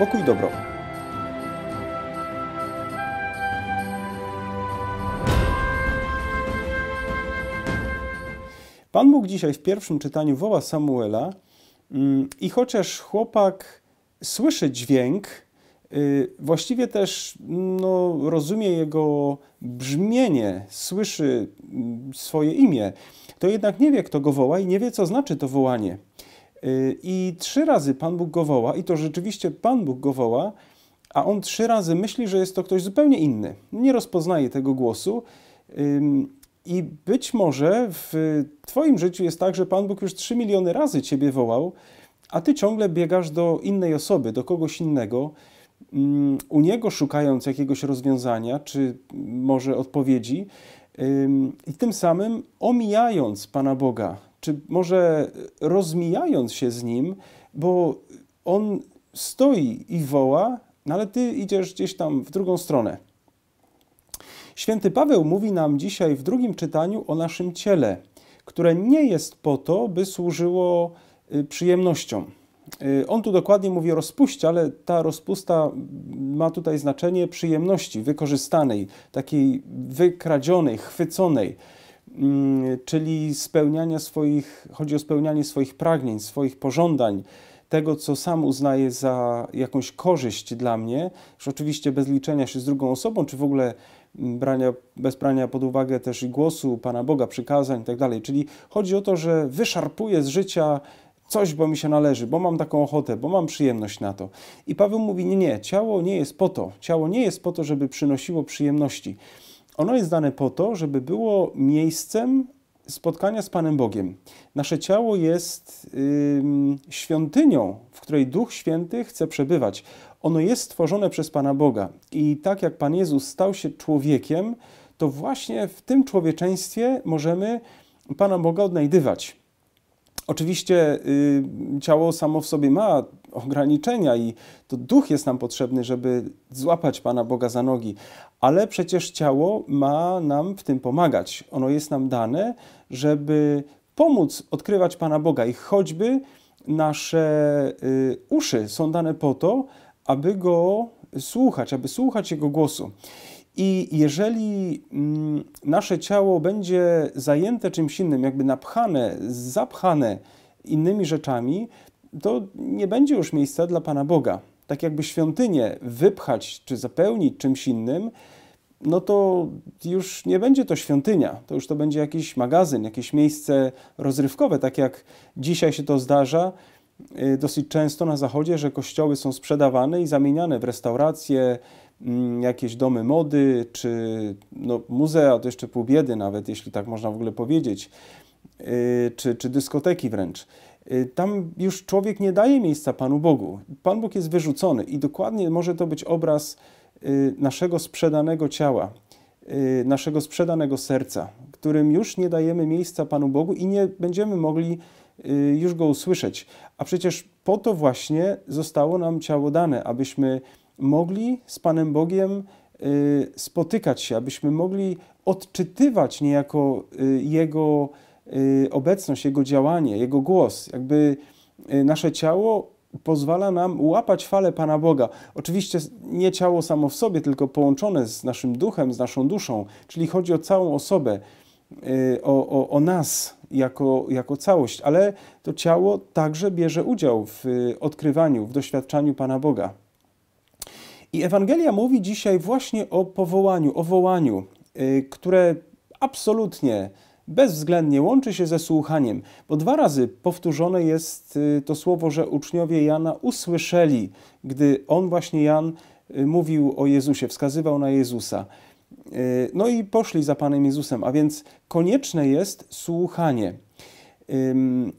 Pokój dobro. Pan Bóg dzisiaj w pierwszym czytaniu woła Samuela mm, i chociaż chłopak słyszy dźwięk, y, właściwie też no, rozumie jego brzmienie, słyszy mm, swoje imię, to jednak nie wie, kto go woła i nie wie, co znaczy to wołanie. Y, I trzy razy Pan Bóg go woła, i to rzeczywiście Pan Bóg go woła, a on trzy razy myśli, że jest to ktoś zupełnie inny. Nie rozpoznaje tego głosu. I być może w Twoim życiu jest tak, że Pan Bóg już trzy miliony razy Ciebie wołał, a Ty ciągle biegasz do innej osoby, do kogoś innego, u niego szukając jakiegoś rozwiązania, czy może odpowiedzi, i tym samym omijając Pana Boga, czy może rozmijając się z nim, bo on stoi i woła, no ale ty idziesz gdzieś tam w drugą stronę. Święty Paweł mówi nam dzisiaj w drugim czytaniu o naszym ciele, które nie jest po to, by służyło y, przyjemnościom. Y, on tu dokładnie mówi o rozpuście, ale ta rozpusta ma tutaj znaczenie przyjemności wykorzystanej, takiej wykradzionej, chwyconej Mm, czyli spełniania swoich, chodzi o spełnianie swoich pragnień, swoich pożądań, tego, co sam uznaję za jakąś korzyść dla mnie, już oczywiście bez liczenia się z drugą osobą, czy w ogóle mm, brania, bez brania pod uwagę też głosu Pana Boga, przykazań itd. Tak czyli chodzi o to, że wyszarpuję z życia coś, bo mi się należy, bo mam taką ochotę, bo mam przyjemność na to. I Paweł mówi, nie, nie, ciało nie jest po to. Ciało nie jest po to, żeby przynosiło przyjemności. Ono jest dane po to, żeby było miejscem spotkania z Panem Bogiem. Nasze ciało jest yy, świątynią, w której Duch Święty chce przebywać. Ono jest stworzone przez Pana Boga i tak jak Pan Jezus stał się człowiekiem, to właśnie w tym człowieczeństwie możemy Pana Boga odnajdywać. Oczywiście y, ciało samo w sobie ma ograniczenia i to duch jest nam potrzebny, żeby złapać Pana Boga za nogi, ale przecież ciało ma nam w tym pomagać. Ono jest nam dane, żeby pomóc odkrywać Pana Boga i choćby nasze y, uszy są dane po to, aby go słuchać, aby słuchać jego głosu. I jeżeli mm, nasze ciało będzie zajęte czymś innym, jakby napchane, zapchane innymi rzeczami, to nie będzie już miejsca dla Pana Boga. Tak jakby świątynię wypchać czy zapełnić czymś innym, no to już nie będzie to świątynia, to już to będzie jakiś magazyn, jakieś miejsce rozrywkowe, tak jak dzisiaj się to zdarza y, dosyć często na zachodzie, że kościoły są sprzedawane i zamieniane w restauracje, Mm, jakieś domy mody, czy no, muzea, to jeszcze pół biedy nawet, jeśli tak można w ogóle powiedzieć, y, czy, czy dyskoteki wręcz. Y, tam już człowiek nie daje miejsca Panu Bogu. Pan Bóg jest wyrzucony i dokładnie może to być obraz y, naszego sprzedanego ciała, naszego sprzedanego serca, którym już nie dajemy miejsca Panu Bogu i nie będziemy mogli już go usłyszeć. A przecież po to właśnie zostało nam ciało dane, abyśmy mogli z Panem Bogiem y, spotykać się, abyśmy mogli odczytywać niejako y, Jego y, obecność, Jego działanie, Jego głos. Jakby nasze ciało pozwala nam łapać falę Pana Boga. Oczywiście nie ciało samo w sobie, tylko połączone z naszym duchem, z naszą duszą, czyli chodzi o całą osobę, o, o, o nas jako, jako całość, ale to ciało także bierze udział w odkrywaniu, w doświadczaniu Pana Boga. I Ewangelia mówi dzisiaj właśnie o powołaniu, o wołaniu, y, które absolutnie bezwzględnie łączy się ze słuchaniem, bo dwa razy powtórzone jest y, to słowo, że uczniowie Jana usłyszeli, gdy on właśnie Jan y, mówił o Jezusie, wskazywał na Jezusa. No i poszli za Panem Jezusem, a więc konieczne jest słuchanie.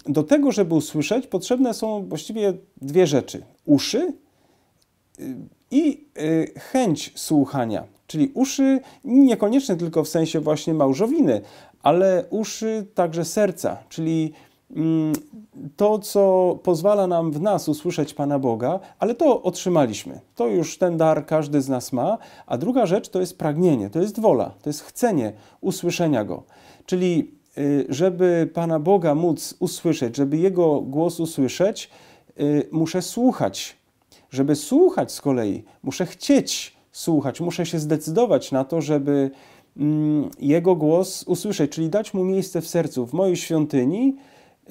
Do tego, żeby usłyszeć, potrzebne są właściwie dwie rzeczy: uszy i y, chęć słuchania, czyli uszy niekoniecznie tylko w sensie właśnie małżowiny, ale uszy także serca, czyli mm, to, co pozwala nam w nas usłyszeć Pana Boga, ale to otrzymaliśmy. To już ten dar każdy z nas ma. A druga rzecz to jest pragnienie, to jest wola, to jest chcenie usłyszenia Go. Czyli, y, żeby Pana Boga móc usłyszeć, żeby Jego głos usłyszeć, y, muszę słuchać żeby słuchać z kolei, muszę chcieć słuchać, muszę się zdecydować na to, żeby mm, jego głos usłyszeć, czyli dać mu miejsce w sercu, w mojej świątyni,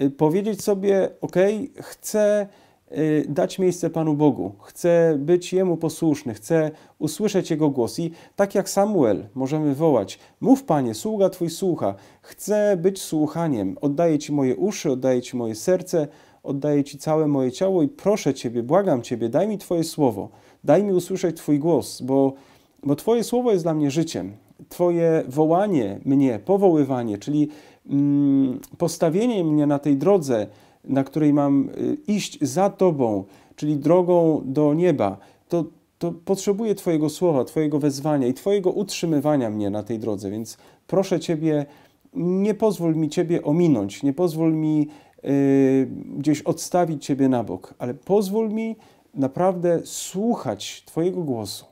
y, powiedzieć sobie: OK, chcę y, dać miejsce Panu Bogu, chcę być Jemu posłuszny, chcę usłyszeć Jego głos. I tak jak Samuel możemy wołać: Mów, Panie, sługa Twój słucha, chcę być słuchaniem, oddaję Ci moje uszy, oddaję Ci moje serce, oddaję Ci całe moje ciało i proszę Ciebie, błagam Ciebie, daj mi Twoje słowo, daj mi usłyszeć Twój głos, bo, bo Twoje słowo jest dla mnie życiem. Twoje wołanie mnie, powoływanie, czyli mm, postawienie mnie na tej drodze, na której mam y, iść za Tobą, czyli drogą do nieba, to, to potrzebuję Twojego słowa, Twojego wezwania i Twojego utrzymywania mnie na tej drodze. Więc proszę Ciebie, nie pozwól mi Ciebie ominąć, nie pozwól mi Y, gdzieś odstawić Ciebie na bok, ale pozwól mi naprawdę słuchać Twojego głosu.